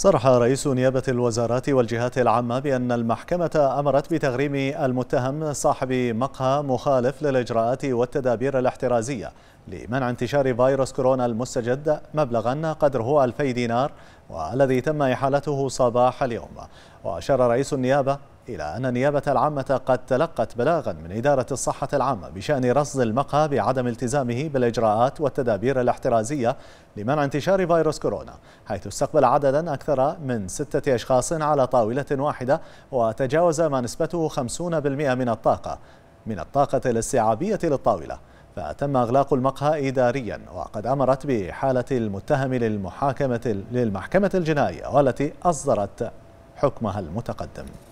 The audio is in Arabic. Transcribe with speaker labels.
Speaker 1: صرح
Speaker 2: رئيس نيابة الوزارات والجهات العامة بأن المحكمة أمرت بتغريم المتهم صاحب مقهى مخالف للإجراءات والتدابير الاحترازية لمنع انتشار فيروس كورونا المستجد مبلغا قدره 2000 دينار والذي تم إحالته صباح اليوم وأشار رئيس النيابة إلى أن النيابة العامة قد تلقت بلاغا من إدارة الصحة العامة بشأن رصد المقهى بعدم التزامه بالإجراءات والتدابير الاحترازية لمنع انتشار فيروس كورونا حيث استقبل عددا أكثر من ستة أشخاص على طاولة واحدة وتجاوز ما نسبته 50% من الطاقة من الطاقة الاستيعابية للطاولة فتم إغلاق المقهى إداريا وقد أمرت بحالة المتهم للمحاكمة للمحكمة الجنائية والتي أصدرت حكمها المتقدم